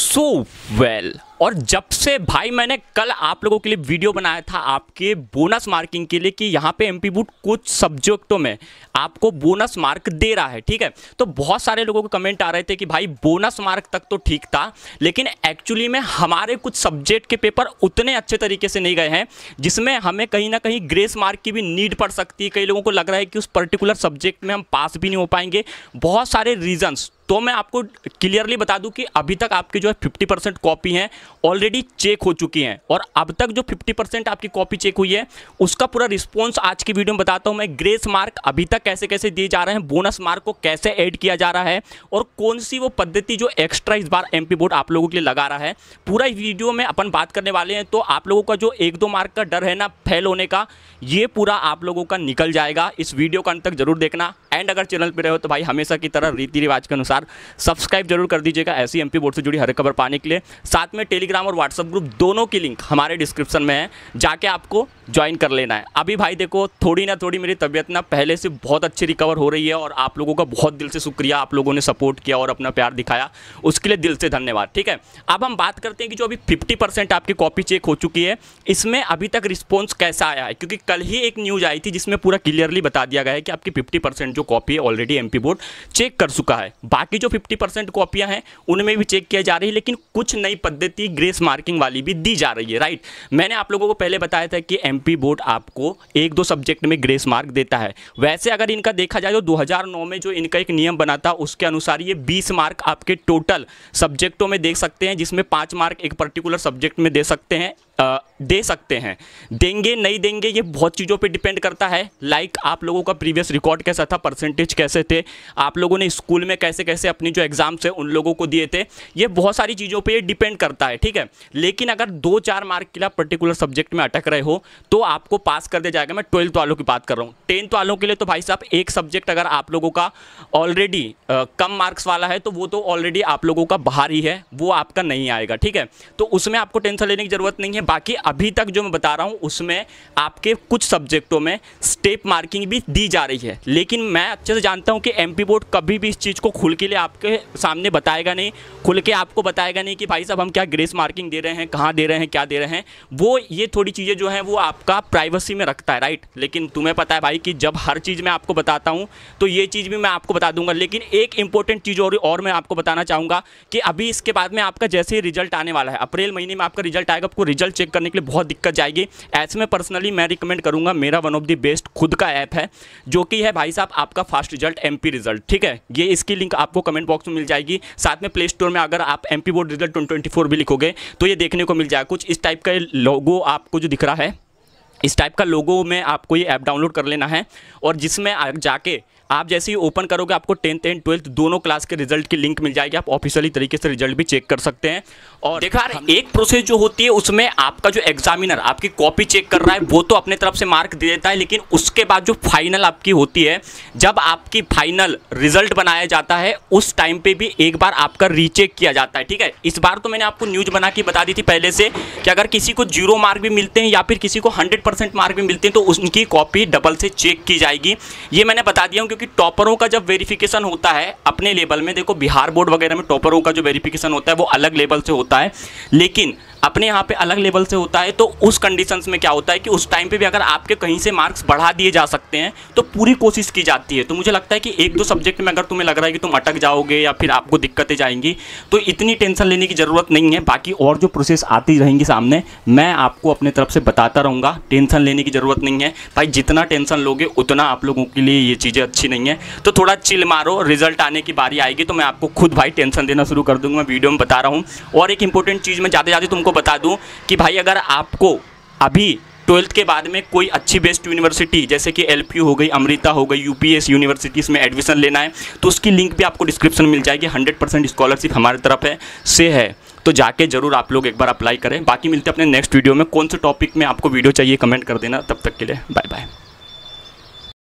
सो so well well. और जब से भाई मैंने कल आप लोगों के लिए वीडियो बनाया था आपके बोनस मार्किंग के लिए कि यहाँ पे एमपी बूट कुछ सब्जेक्टों में आपको बोनस मार्क दे रहा है ठीक है तो बहुत सारे लोगों के कमेंट आ रहे थे कि भाई बोनस मार्क तक तो ठीक था लेकिन एक्चुअली में हमारे कुछ सब्जेक्ट के पेपर उतने अच्छे तरीके से नहीं गए हैं जिसमें हमें कहीं ना कहीं ग्रेस मार्क की भी नीड पड़ सकती है कई लोगों को लग रहा है कि उस पर्टिकुलर सब्जेक्ट में हम पास भी नहीं हो पाएंगे बहुत सारे रीजन्स तो मैं आपको क्लियरली बता दूं कि अभी तक आपकी जो है फिफ्टी परसेंट कॉपी हैं ऑलरेडी चेक हो चुकी हैं और अब तक जो फिफ्टी परसेंट आपकी कॉपी चेक हुई है उसका पूरा रिस्पॉन्स आज की वीडियो में बताता हूँ मैं ग्रेस मार्क अभी तक कैसे कैसे दिए जा रहे हैं बोनस मार्क को कैसे ऐड किया जा रहा है और कौन सी वो पद्धति जो एक्स्ट्रा इस बार एम बोर्ड आप लोगों के लिए लगा रहा है पूरा इस वीडियो में अपन बात करने वाले हैं तो आप लोगों का जो एक दो मार्क का डर है ना फेल होने का ये पूरा आप लोगों का निकल जाएगा इस वीडियो का अंत तक जरूर देखना एंड अगर चैनल पर रहे हो तो भाई हमेशा की तरह रीति रिवाज के अनुसार बार सब्सक्राइब जरूर कर दीजिएगा ऐसी एमपी बोर्ड से जुड़ी हर खबर पाने के लिए साथ में टेलीग्राम और व्हाट्सअप ग्रुप दोनों की लिंक हमारे डिस्क्रिप्शन में है जाके आपको ज्वाइन कर लेना है अभी भाई देखो थोड़ी ना थोड़ी मेरी तबियत ना पहले से बहुत अच्छी रिकवर हो रही है और आप लोगों का बहुत दिल से शुक्रिया आप लोगों ने सपोर्ट किया और अपना प्यार दिखाया उसके लिए दिल से धन्यवाद ठीक है अब हम बात करते हैं कि जो अभी फिफ्टी आपकी कॉपी चेक हो चुकी है इसमें अभी तक रिस्पॉन्स कैसा आया है क्योंकि कल ही एक न्यूज़ आई थी जिसमें पूरा क्लियरली बता दिया गया है कि आपकी फिफ्टी जो कॉपी है ऑलरेडी एम बोर्ड चेक कर चुका है बाकी बाकी जो फिफ्टी परसेंट कॉपियाँ हैं उनमें भी चेक किया जा रही है लेकिन कुछ नई पद्धति ग्रेस मार्किंग वाली भी दी जा रही है राइट मैंने आप लोगों को पहले बताया था कि एम बोर्ड आपको एक दो सब्जेक्ट में ग्रेस मार्क देता है वैसे अगर इनका देखा जाए तो दो में जो इनका एक नियम बना था उसके अनुसार ये बीस मार्क आपके टोटल सब्जेक्टों में देख सकते हैं जिसमें पाँच मार्क एक पर्टिकुलर सब्जेक्ट में दे सकते हैं दे सकते हैं देंगे नहीं देंगे ये बहुत चीज़ों पे डिपेंड करता है लाइक like आप लोगों का प्रीवियस रिकॉर्ड कैसा था परसेंटेज कैसे थे आप लोगों ने स्कूल में कैसे कैसे अपनी जो एग्ज़ाम्स है उन लोगों को दिए थे ये बहुत सारी चीज़ों पे ये डिपेंड करता है ठीक है लेकिन अगर दो चार मार्क के लिए पर्टिकुलर सब्जेक्ट में अटक रहे हो तो आपको पास कर दिया जाएगा मैं ट्वेल्थ वालों की बात कर रहा हूँ टेंथ वालों के लिए तो भाई साहब एक सब्जेक्ट अगर आप लोगों का ऑलरेडी कम मार्क्स वाला है तो वो तो ऑलरेडी आप लोगों का बाहर ही है वो आपका नहीं आएगा ठीक है तो उसमें आपको टेंशन लेने की ज़रूरत नहीं है बाकी अभी तक जो मैं बता रहा हूँ उसमें आपके कुछ सब्जेक्टों में स्टेप मार्किंग भी दी जा रही है लेकिन मैं अच्छे से जानता हूँ कि एम बोर्ड कभी भी इस चीज़ को खुल के लिए आपके सामने बताएगा नहीं खुल के आपको बताएगा नहीं कि भाई साहब हम क्या ग्रेस मार्किंग दे रहे हैं कहाँ दे रहे हैं क्या दे रहे हैं वो ये थोड़ी चीज़ें जो हैं वो आपका प्राइवेसी में रखता है राइट लेकिन तुम्हें पता है भाई कि जब हर चीज़ मैं आपको बताता हूँ तो ये चीज़ भी मैं आपको बता दूंगा लेकिन एक इंपॉर्टेंट चीज़ और, और मैं आपको बताना चाहूँगा कि अभी इसके बाद में आपका जैसे ही रिजल्ट आने वाला है अप्रैल महीने में आपका रिजल्ट आएगा आपको रिजल्ट रिजल्ट चेक करने के लिए बहुत दिक्कत जाएगी ऐसे में पर्सनली मैं रिकमेंड करूँगा मेरा वन ऑफ द बेस्ट खुद का ऐप है जो कि है भाई साहब आपका फास्ट रिजल्ट एम रिजल्ट ठीक है ये इसकी लिंक आपको कमेंट बॉक्स में मिल जाएगी साथ में प्ले स्टोर में अगर आप एम बोर्ड रिजल्ट ट्वेंटी भी लिखोगे तो ये देखने को मिल जाएगा कुछ इस टाइप का लोगो आपको जो दिख रहा है इस टाइप का लोगो में आपको ये ऐप डाउनलोड कर लेना है और जिसमें जाके आप जैसे ही ओपन करोगे आपको टेंथ एंड ट्वेल्थ दोनों क्लास के रिजल्ट की लिंक मिल जाएगी आप ऑफिशियली तरीके से रिजल्ट भी चेक कर सकते हैं और देखा एक प्रोसेस जो होती है उसमें आपका जो एग्जामिनर आपकी कॉपी चेक कर रहा है वो तो अपने तरफ से मार्क दे देता है लेकिन उसके बाद जो फाइनल आपकी होती है जब आपकी फाइनल रिजल्ट बनाया जाता है उस टाइम पे भी एक बार आपका रीचेक किया जाता है ठीक है इस बार तो मैंने आपको न्यूज बना के बता दी थी पहले से कि अगर किसी को जीरो मार्क भी मिलते हैं या फिर किसी को हंड्रेड मार्क भी मिलते हैं तो उनकी कॉपी डबल से चेक की जाएगी ये मैंने बता दिया हूँ कि टॉपरों का जब वेरिफिकेशन होता है अपने लेवल में देखो बिहार बोर्ड वगैरह में टॉपरों का जो वेरिफिकेशन होता है वो अलग लेवल से होता है लेकिन अपने यहाँ पे अलग लेवल से होता है तो उस कंडीशंस में क्या होता है कि उस टाइम पे भी अगर आपके कहीं से मार्क्स बढ़ा दिए जा सकते हैं तो पूरी कोशिश की जाती है तो मुझे लगता है कि एक दो सब्जेक्ट में अगर तुम्हें लग रहा है कि तुम अटक जाओगे या फिर आपको दिक्कतें जाएंगी तो इतनी टेंशन लेने की ज़रूरत नहीं है बाकी और जो प्रोसेस आती रहेंगी सामने मैं आपको अपने तरफ से बताता रहूँगा टेंशन लेने की ज़रूरत नहीं है भाई जितना टेंशन लोगे उतना आप लोगों के लिए ये चीज़ें अच्छी नहीं है तो थोड़ा चिल मारो रिजल्ट आने की बारी आएगी तो मैं आपको खुद भाई टेंशन देना शुरू कर दूँगा मैं वीडियो में बता रहा हूँ और एक इंपॉर्टेंट चीज़ में ज़्यादा ज़्यादा तुमको आपको बता दूं कि भाई अगर आपको अभी ट्वेल्थ के बाद में कोई अच्छी बेस्ट यूनिवर्सिटी जैसे कि एल हो गई अमृता हो गई यूपीएस यूनिवर्सिटीज़ में एडमिशन लेना है तो उसकी लिंक भी आपको डिस्क्रिप्शन मिल जाएगी हंड्रेड परसेंट स्कॉलरशिप हमारे तरफ है से है तो जाके जरूर आप लोग एक बार अप्लाई करें बाकी मिलते हैं अपने नेक्स्ट वीडियो में कौन से टॉपिक में आपको वीडियो चाहिए कमेंट कर देना तब तक के लिए बाय बाय